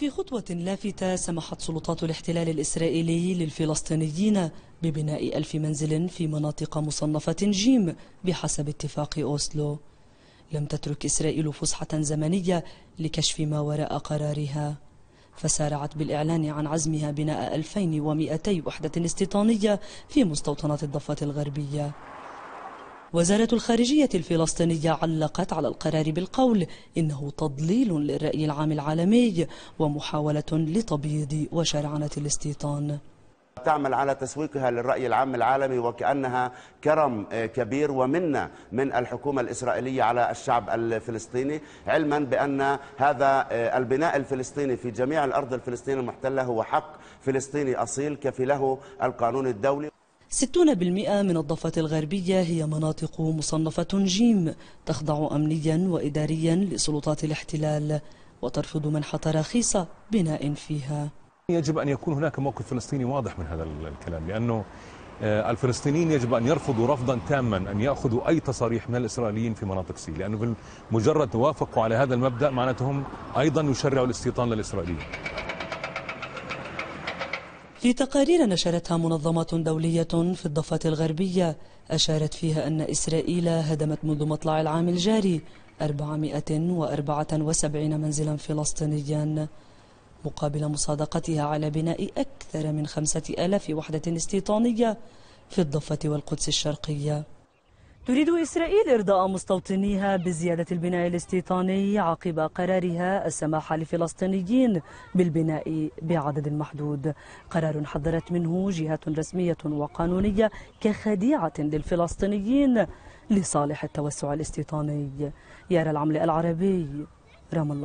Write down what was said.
في خطوة لافتة سمحت سلطات الاحتلال الإسرائيلي للفلسطينيين ببناء ألف منزل في مناطق مصنفة جيم بحسب اتفاق أوسلو لم تترك إسرائيل فسحة زمنية لكشف ما وراء قرارها فسارعت بالإعلان عن عزمها بناء 2200 وحدة استيطانية في مستوطنات الضفة الغربية وزارة الخارجية الفلسطينية علقت على القرار بالقول إنه تضليل للرأي العام العالمي ومحاولة لتبييض وشرعنة الاستيطان تعمل على تسويقها للرأي العام العالمي وكأنها كرم آه، كبير ومنة من الحكومة الإسرائيلية على الشعب الفلسطيني علما بأن هذا آه، البناء الفلسطيني في جميع الأرض الفلسطينية المحتلة هو حق فلسطيني أصيل كفله القانون الدولي 60% من الضفة الغربية هي مناطق مصنفة جيم تخضع أمنيا وإداريا لسلطات الاحتلال وترفض منح تراخيص بناء فيها يجب أن يكون هناك موقف فلسطيني واضح من هذا الكلام لأنه آه، الفلسطينيين يجب أن يرفضوا رفضا تاما أن يأخذوا أي تصاريح من الإسرائيليين في مناطق سي لأنه مجرد وافقوا على هذا المبدأ معناتهم أيضا يشرعوا الاستيطان للإسرائيليين في تقارير نشرتها منظمات دولية في الضفة الغربية أشارت فيها أن إسرائيل هدمت منذ مطلع العام الجاري 474 منزلا فلسطينيا مقابل مصادقتها على بناء أكثر من 5000 وحدة استيطانية في الضفة والقدس الشرقية تريد إسرائيل إرضاء مستوطنيها بزيادة البناء الاستيطاني عقب قرارها السماح لفلسطينيين بالبناء بعدد محدود قرار حذرت منه جهة رسمية وقانونية كخديعة للفلسطينيين لصالح التوسع الاستيطاني يرى العمل العربي رام الله